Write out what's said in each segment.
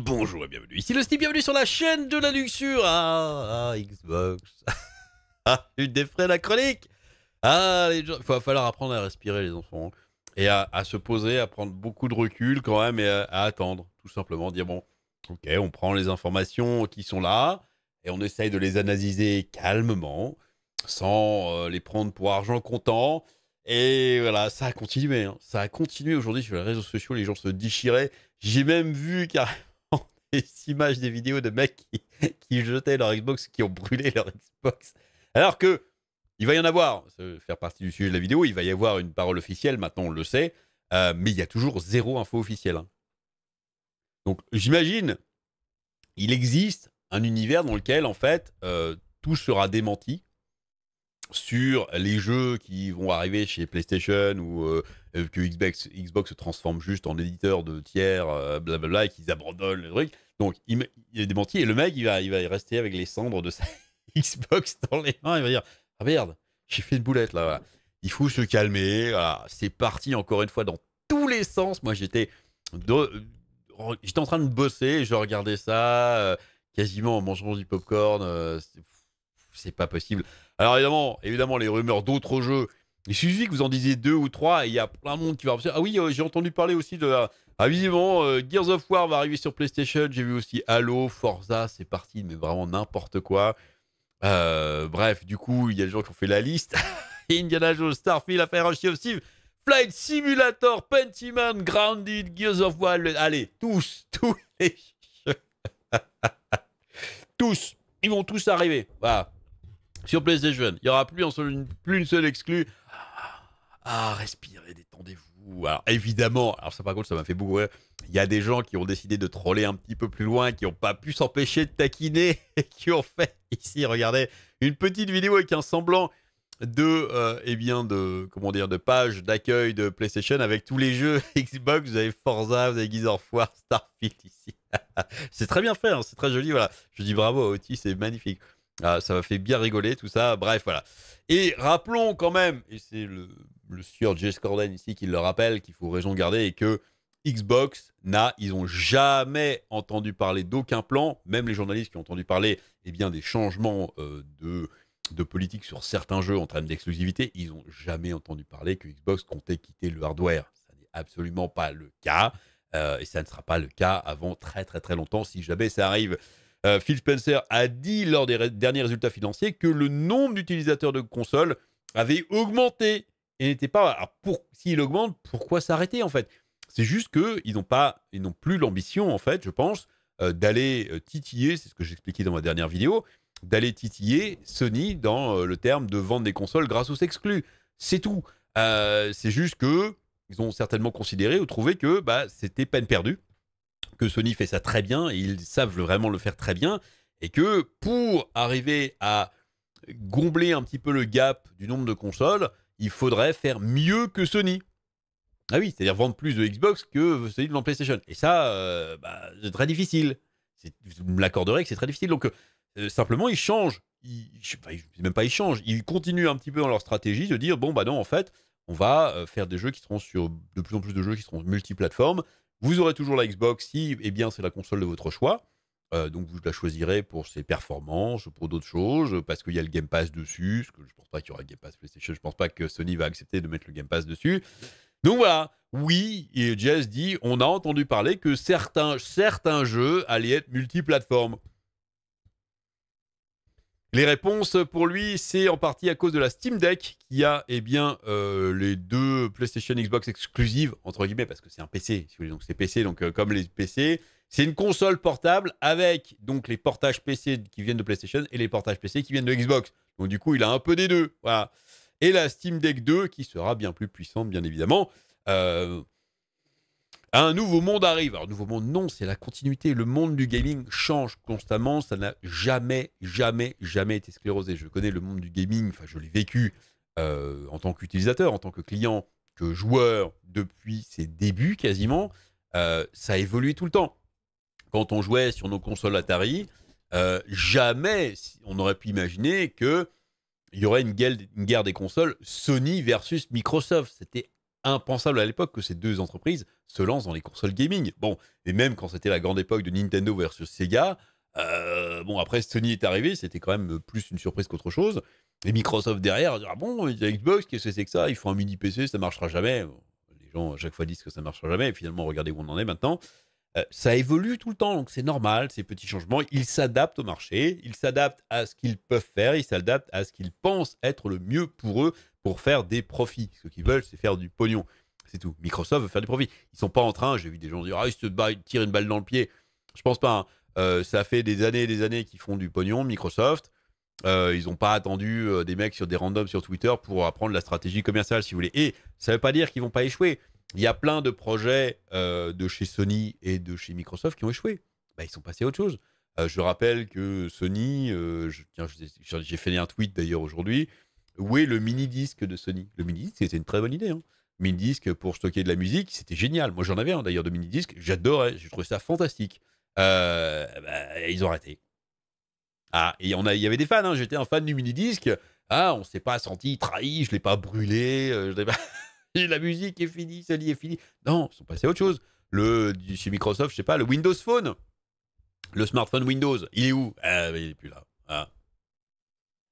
bonjour et bienvenue. Ici le Steve, bienvenue sur la chaîne de la luxure. Ah, ah Xbox. ah, une des frais la chronique. Ah, il va falloir apprendre à respirer, les enfants. Et à, se poser, à prendre beaucoup de recul quand même et à, attendre, tout simplement. Dire bon, ok, on prend les informations qui sont là et on essaye de les analyser calmement, sans euh, les prendre pour argent comptant. Et voilà, ça a continué. Hein. Ça a continué aujourd'hui sur les réseaux sociaux, les gens se déchiraient. J'ai même vu car des images, des vidéos de mecs qui, jetaient leur Xbox, qui ont brûlé leur Xbox. Alors que, il va y en avoir, faire partie du sujet de la vidéo, il va y avoir une parole officielle, maintenant on le sait, euh, mais il y a toujours zéro info officielle. Hein. Donc j'imagine, il existe un univers dans lequel, en fait, euh, tout sera démenti les jeux qui vont arriver chez PlayStation ou euh, que Xbox, Xbox se transforme juste en éditeur de tiers, bla bla bla, et qu'ils abandonnent le truc. Donc il, est démenti et le mec, il va, il va y rester avec les cendres de sa Xbox dans les mains. Il va dire Ah merde, j'ai fait une boulette là. Il faut se calmer. C'est parti encore une fois dans tous les sens. Moi, j'étais, j'étais en train de bosser, je regardais ça. Euh, quasiment en mangeant du popcorn, euh, c'est pas possible. Alors évidemment, évidemment, les rumeurs d'autres jeux. Il suffit que vous en disiez deux ou trois et il y a plein de monde qui va. Ah oui, euh, j'ai entendu parler aussi de Ah, visiblement, euh, Gears of War va arriver sur PlayStation. J'ai vu aussi Halo, Forza, c'est parti, mais vraiment n'importe quoi. Euh, bref, du coup, il y a des gens qui ont fait la liste. Indiana Jones, Starfield, Affair of Steve, Flight Simulator, pentiman Grounded, Gears of War. Allez, tous, tous tous, ils vont tous arriver. Voilà sur PlayStation. Il n'y aura plus, plus une seule exclue. Ah, ah, respirez, détendez-vous. Alors évidemment, alors ça par contre ça m'a fait beaucoup Il y a des gens qui ont décidé de troller un petit peu plus loin, qui n'ont pas pu s'empêcher de taquiner et qui ont fait ici, regardez, une petite vidéo avec un semblant de euh, eh bien de comment dire de page d'accueil de PlayStation avec tous les jeux Xbox. Vous avez Forza, vous avez Gears of War, Starfield ici. c'est très bien fait, hein, c'est très joli. Voilà, je dis bravo à Oti, c'est magnifique. Ah, ça m'a fait bien rigoler tout ça. Bref, voilà. Et rappelons quand même, et c'est le, le sieur Jess Corden ici qui le rappelle, qu'il faut raison garder et que Xbox n'a, ils n'ont jamais entendu parler d'aucun plan, même les journalistes qui ont entendu parler et eh bien, des changements euh, de, de politique sur certains jeux en termes d'exclusivité, ils n'ont jamais entendu parler que Xbox comptait quitter le hardware. Ça n'est absolument pas le cas, euh, et ça ne sera pas le cas avant très très très longtemps si jamais ça arrive. Euh, Phil Spencer a dit lors des derniers résultats financiers que le nombre d'utilisateurs de consoles avait augmenté et n'était pas. Alors, pour, s'il augmente, pourquoi s'arrêter en fait C'est juste qu'ils n'ont pas, ils n'ont plus l'ambition en fait, je pense, euh, d'aller euh, titiller. C'est ce que j'expliquais dans ma dernière vidéo d'aller titiller Sony dans le terme de vente des consoles grâce aux exclus. C'est tout. c'est juste que ils ont certainement considéré ou trouvé que bah, c'était peine perdue que Sony fait ça très bien, ils savent vraiment le faire très bien, et que pour arriver à gombler un petit peu le gap du nombre de consoles, il faudrait faire mieux que Sony. Ah oui, c'est-à-dire vendre plus de Xbox que celui de PlayStation. Et ça, euh, bah, c'est très difficile. Vous me l'accorderez que c'est très difficile. Donc, euh, simplement, ils changent. Ils, même pas ils changent. Ils continuent un petit peu dans leur stratégie de dire bon, bah non, en fait, on va euh, faire des jeux qui seront sur de plus en plus de jeux qui seront multiplateformes. Vous aurez toujours la Xbox si, eh bien, c'est la console de votre choix. Euh, donc vous la choisirez pour ses performances, pour d'autres choses, parce qu'il y a le Game Pass dessus, Je que je pense pas qu'il y aura Game Pass PlayStation, je pense pas que Sony va accepter de mettre le Game Pass dessus. Donc voilà, oui, et Jazz dit, on a entendu parler que certains, certains jeux allaient être multiplateformes. Les réponses pour lui, c'est en partie à cause de la Steam Deck qui a eh bien, euh, les deux PlayStation Xbox exclusives, entre guillemets, parce que c'est un PC, si vous voulez, donc c'est PC, donc euh, comme les PC. C'est une console portable avec donc les portages PC qui viennent de PlayStation et les portages PC qui viennent de Xbox. Donc du coup, il a un peu des deux. Voilà. Et la Steam Deck 2 qui sera bien plus puissante, bien évidemment. Euh, un nouveau monde arrive. Un nouveau monde, non, c'est la continuité. Le monde du gaming change constamment. Ça n'a jamais, jamais, jamais été sclérosé. Je connais le monde du gaming, enfin, je l'ai vécu euh, en tant qu'utilisateur, en tant que client, que joueur depuis ses débuts quasiment. Euh, ça a évolué tout le temps. Quand on jouait sur nos consoles Atari, euh, jamais on aurait pu imaginer qu'il y aurait une guerre, des consoles Sony versus Microsoft. C'était impensable à l'époque que ces deux entreprises se lancent dans les consoles gaming. Bon, et même quand c'était la grande époque de Nintendo versus Sega, euh, bon, après Sony est arrivé, c'était quand même plus une surprise qu'autre chose. Et Microsoft derrière, ah bon, il y a Xbox, qu'est-ce que c'est que ça Ils font un mini PC, ça marchera jamais. les gens à chaque fois disent que ça marchera jamais, et finalement, regardez où on en est maintenant. Euh, ça évolue tout le temps, donc c'est normal, ces petits changements. Ils s'adaptent au marché, ils s'adaptent à ce qu'ils peuvent faire, ils s'adaptent à ce qu'ils pensent être le mieux pour eux pour faire des profits. Ce qu'ils veulent, c'est faire du pognon. C'est tout. Microsoft veut faire du profit. Ils ne sont pas en train, j'ai vu des gens dire, ah, ils se tirent une balle dans le pied. Je pense pas. Hein. Euh, ça fait des années et des années qu'ils font du pognon, Microsoft. Euh, ils n'ont pas attendu des mecs sur des randoms sur Twitter pour apprendre la stratégie commerciale, si vous voulez. Et ça ne veut pas dire qu'ils vont pas échouer il y a plein de projets euh, de chez Sony et de chez Microsoft qui ont échoué. Bah, ils sont passés à autre chose. Euh, je rappelle que Sony, euh, j'ai fait un tweet d'ailleurs aujourd'hui, où est le mini-disque de Sony Le mini-disque, c'était une très bonne idée. Hein. Mini-disque pour stocker de la musique, c'était génial. Moi, j'en avais un d'ailleurs de mini-disque, j'adorais, je trouvé ça fantastique. Bah, ils ont raté. Ah, et il y avait des fans, hein. j'étais un fan du mini-disque. Ah, on s'est pas senti trahi, je l'ai pas brûlé, je pas la musique est finie, Sally est finie. Non, ils sont passés à autre chose. Le, chez Microsoft, je sais pas, le Windows Phone, le smartphone Windows, il est où ah, Il n'est plus là. Ah.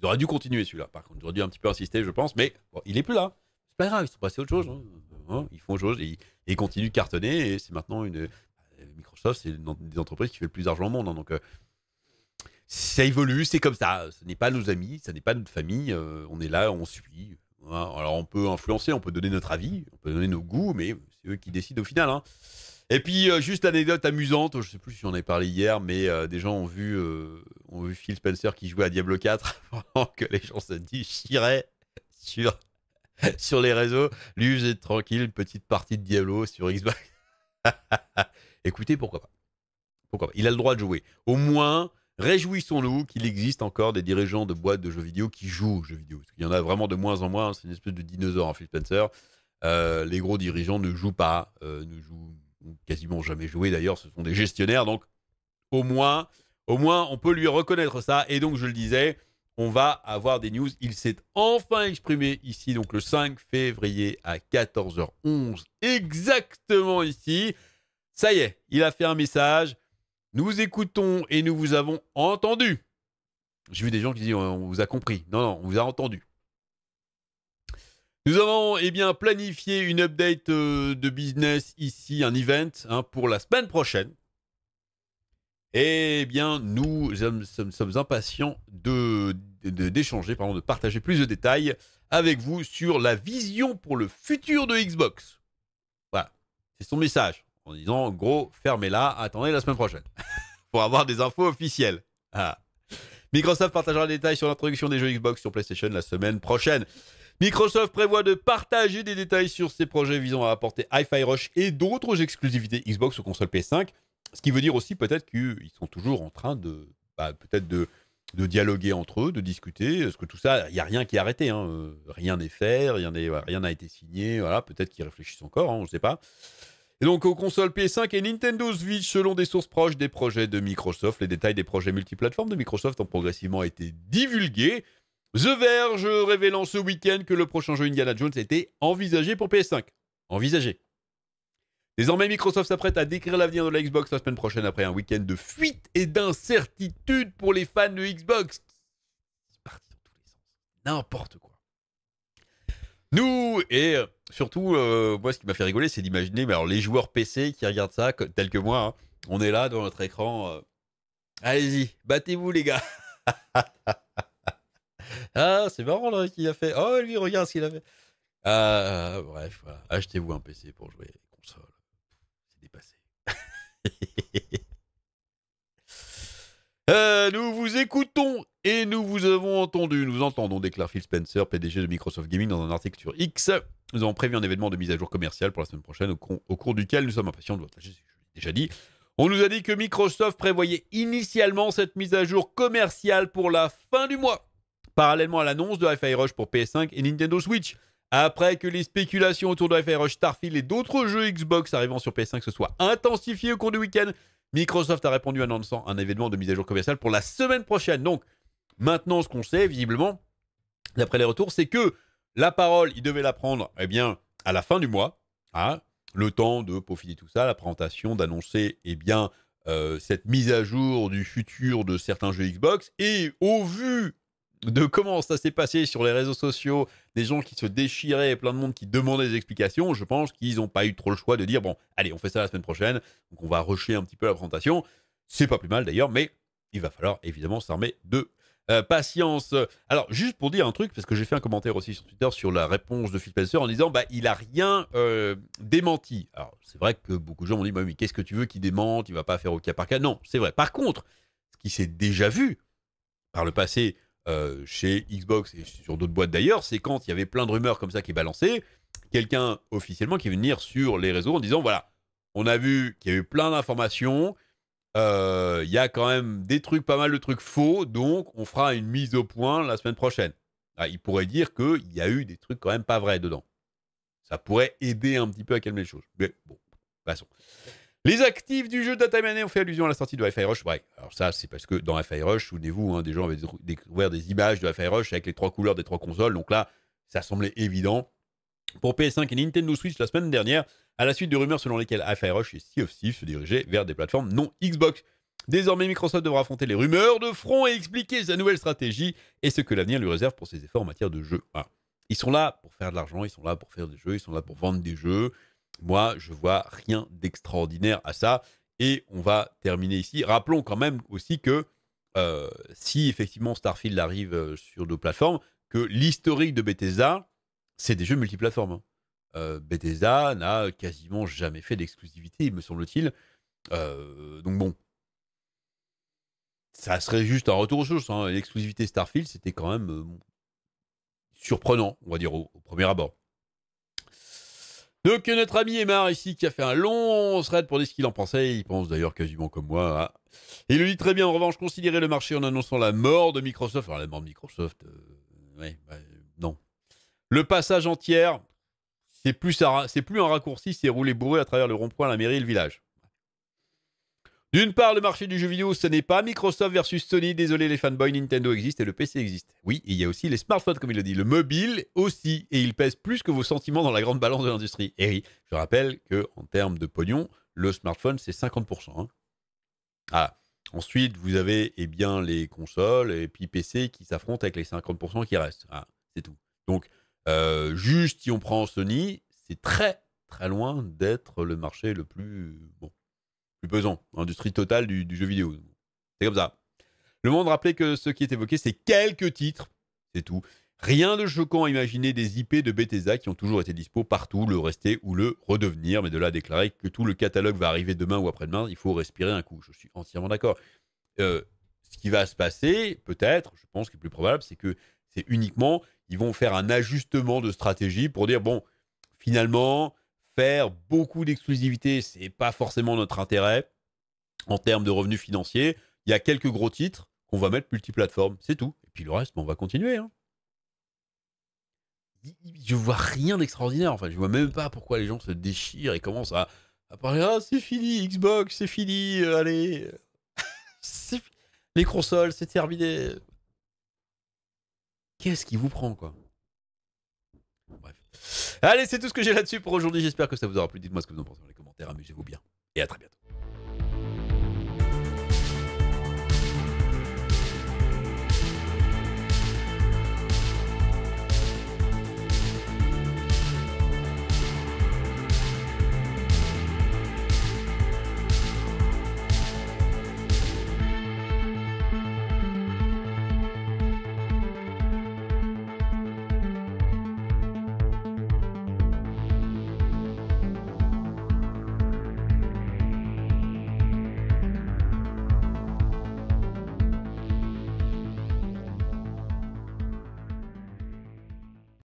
Ils auraient dû continuer celui-là, par contre. J'aurais dû un petit peu insister, je pense, mais il n'est plus là. C'est pas grave, ils sont passés à autre chose. Hein. Hein, ils font autre chose et ils, continuent de cartonner. c'est maintenant une. Euh, Microsoft, c'est une des entreprises qui fait le plus d'argent au monde. Hein, donc. Euh, ça évolue, c'est comme ça. Ce n'est pas nos amis, ce n'est pas notre famille. Euh, on est là, on suit. Hein, alors on peut influencer, on peut donner notre avis, on peut donner nos goûts, mais c'est eux qui décident au final. Hein. Et puis euh, juste anecdote amusante, je ne sais plus si on en a parlé hier, mais euh, des gens ont vu, euh, ont vu Phil Spencer qui jouait à Diablo 4 pendant que les gens se déchiraient sur, sur les réseaux. Lui faisait tranquille petite partie de Diablo sur Xbox. Écoutez, pourquoi pas. pourquoi pas Il a le droit de jouer. Au moins, Réjouissons-nous qu'il existe encore des dirigeants de boîtes de jeux vidéo qui jouent aux jeux vidéo. Il y en a vraiment de moins en moins. Hein. c'est une espèce de dinosaure, en hein, Phil Spencer. Euh, les gros dirigeants ne jouent pas, euh, ne jouent quasiment jamais joué d'ailleurs. Ce sont des gestionnaires. Donc, au moins, au moins, on peut lui reconnaître ça. Et donc, je le disais, on va avoir des news. Il s'est enfin exprimé ici, donc le 5 février à 14h11, exactement ici. Ça y est, il a fait un message. Nous écoutons et nous vous avons entendu. J'ai vu des gens qui disent on vous a compris. Non, non, on vous a entendu. Nous avons eh bien, planifié une update euh, de business ici, un event hein, pour la semaine prochaine. Et eh bien, nous sommes, impatients de, d'échanger, pardon, de partager plus de détails avec vous sur la vision pour le futur de Xbox. Voilà, c'est son message en disant gros, fermez-la, attendez la semaine prochaine pour avoir des infos officielles. Ah. Microsoft partagera les détails sur l'introduction des jeux Xbox sur PlayStation la semaine prochaine. Microsoft prévoit de partager des détails sur ses projets visant à apporter Hi-Fi Rush et d'autres exclusivités Xbox sur console PS5. Ce qui veut dire aussi peut-être qu'ils sont toujours en train de, bah, peut-être de, dialoguer entre eux, de discuter. ce que tout ça, il n'y a rien qui est arrêté. Hein. Euh, rien n'est fait, rien n'a été signé. Voilà, peut-être qu'ils réfléchissent encore, je hein, on ne sait pas. Et donc aux consoles PS5 et Nintendo Switch, selon des sources proches des projets de Microsoft, les détails des projets multiplateformes de Microsoft ont progressivement été divulgués. The Verge révélant ce week-end que le prochain jeu Indiana Jones était envisagé pour PS5. Envisagé. Désormais, Microsoft s'apprête à décrire l'avenir de la Xbox la semaine prochaine après un week-end de fuite et d'incertitude pour les fans de Xbox. C'est parti dans tous les sens. N'importe quoi nous Et euh, surtout, euh, moi, ce qui m'a fait rigoler, c'est d'imaginer alors, les joueurs PC qui regardent ça, tel que moi, hein. on est là dans notre écran. Euh, allez-y, battez-vous, les gars Ah, c'est marrant, là, qu'il a fait. Oh, lui, regarde ce qu'il a fait. Ah, ah, ah, bref, achetez-vous un PC pour jouer console. C'est dépassé. nous vous écoutons et nous vous avons entendu, nous entendons, déclare Phil Spencer, PDG de Microsoft Gaming, dans un article sur X. Nous avons prévu un événement de mise à jour commerciale pour la semaine prochaine, au, cours duquel nous sommes impatients de votre. Je déjà dit. On nous a dit que Microsoft prévoyait initialement cette mise à jour commerciale pour la fin du mois, parallèlement à l'annonce de Hi-Fi Rush pour PS5 et Nintendo Switch. Après que les spéculations autour de Hi-Fi Rush, Starfield et d'autres jeux Xbox arrivant sur PS5 se soient intensifiées au cours du week-end, Microsoft a répondu en annonçant un événement de mise à jour commerciale pour la semaine prochaine. Donc, Maintenant, ce qu'on sait, visiblement, d'après les retours, c'est que la parole, il devaient la prendre eh bien, à la fin du mois, hein, le temps de peaufiner tout ça, la présentation, d'annoncer eh bien, euh, cette mise à jour du futur de certains jeux Xbox. Et au vu de comment ça s'est passé sur les réseaux sociaux, des gens qui se déchiraient, plein de monde qui demandait des explications, je pense qu'ils n'ont pas eu trop le choix de dire bon, allez, on fait ça la semaine prochaine, donc on va rusher un petit peu la présentation. C'est pas plus mal d'ailleurs, mais il va falloir évidemment s'armer de euh, patience. Alors, juste pour dire un truc, parce que j'ai fait un commentaire aussi sur Twitter sur la réponse de Phil Spencer en disant bah, il a rien euh, démenti. Alors, c'est vrai que beaucoup de gens m'ont dit bah, mais qu'est-ce que tu veux qu'il démente Il va pas faire au cas par cas. Non, c'est vrai. Par contre, ce qui s'est déjà vu par le passé euh, chez Xbox et sur d'autres boîtes d'ailleurs, c'est quand il y avait plein de rumeurs comme ça qui balançaient, quelqu'un officiellement qui venir sur les réseaux en disant voilà, on a vu qu'il y a eu plein d'informations il euh, y a quand même des trucs, pas mal de trucs faux, donc on fera une mise au point la semaine prochaine. Ah, il pourrait dire qu'il y a eu des trucs quand même pas vrais dedans. Ça pourrait aider un petit peu à calmer les choses. Mais bon, passons. Les actifs du jeu Dataman ont fait allusion à la sortie de FI Rush. Ouais, alors ça, c'est parce que dans FI Rush, souvenez-vous, hein, des gens avaient découvert des images de FI Rush avec les trois couleurs des trois consoles. Donc là, ça semblait évident. Pour PS5 et Nintendo Switch la semaine dernière, à la suite de rumeurs selon lesquelles Rush et Sea of Thieves se dirigeaient vers des plateformes non Xbox. Désormais, Microsoft devra affronter les rumeurs de front et expliquer sa nouvelle stratégie et ce que l'avenir lui réserve pour ses efforts en matière de jeux. Ils sont là pour faire de l'argent, ils sont là pour faire des jeux, ils sont là pour vendre des jeux. Moi, je vois rien d'extraordinaire à ça. Et on va terminer ici. Rappelons quand même aussi que euh, si effectivement Starfield arrive euh, sur deux plateformes, que l'historique de Bethesda, c'est des jeux multiplateformes. Hein. Euh, Bethesda n'a quasiment jamais fait d'exclusivité, il me semble-t-il. Euh, donc bon, ça serait juste un retour aux choses. Hein. L'exclusivité Starfield, c'était quand même euh, surprenant, on va dire, au, premier abord. Donc notre ami Emar ici qui a fait un long thread pour dire ce qu'il en pensait, il pense d'ailleurs quasiment comme moi. Hein. il le dit très bien, en revanche, considérer le marché en annonçant la mort de Microsoft, alors la mort de Microsoft, bah, non, le passage entier... C'est plus, c'est plus un raccourci, c'est rouler bourré à travers le rond-point, la mairie et le village. D'une part, le marché du jeu vidéo, ce n'est pas Microsoft versus Sony. Désolé, les fanboys, Nintendo existe et le PC existe. Oui, il y a aussi les smartphones, comme il le dit, le mobile aussi, et il pèse plus que vos sentiments dans la grande balance de l'industrie. Et eh je rappelle que en termes de pognon, le smartphone, c'est 50%. Hein. Ah. Ensuite, vous avez eh bien, les consoles et puis PC qui s'affrontent avec les 50% qui restent. Ah, c'est tout. Donc, euh, juste si on prend Sony, c'est très très loin d'être le marché le plus bon, plus pesant, industrie totale du, jeu vidéo. C'est comme ça. Le monde rappelait que ce qui est évoqué, c'est quelques titres, c'est tout. Rien de choquant à imaginer des IP de Bethesda qui ont toujours été dispo partout, le rester ou le redevenir, mais de là déclarer que tout le catalogue va arriver demain ou après-demain, il faut respirer un coup. Je suis entièrement d'accord. Euh, ce qui va se passer, peut-être, je pense que le plus probable, c'est que c'est uniquement, ils vont faire un ajustement de stratégie pour dire, bon, finalement, faire beaucoup d'exclusivité, ce n'est pas forcément notre intérêt en termes de revenus financiers. Il y a quelques gros titres qu'on va mettre multiplateforme, c'est tout. Et puis le reste, on va continuer. Je hein. Je vois rien d'extraordinaire. Enfin, je vois même pas pourquoi les gens se déchirent et commencent à, à parler Ah, c'est fini, Xbox, c'est fini, euh, allez. les consoles, c'est terminé. Qu'est-ce qui vous prend, quoi Bref. Allez, c'est tout ce que j'ai là-dessus pour aujourd'hui. J'espère que ça vous aura plu. Dites-moi ce que vous en pensez dans les commentaires. Amusez-vous bien. Et à très bientôt.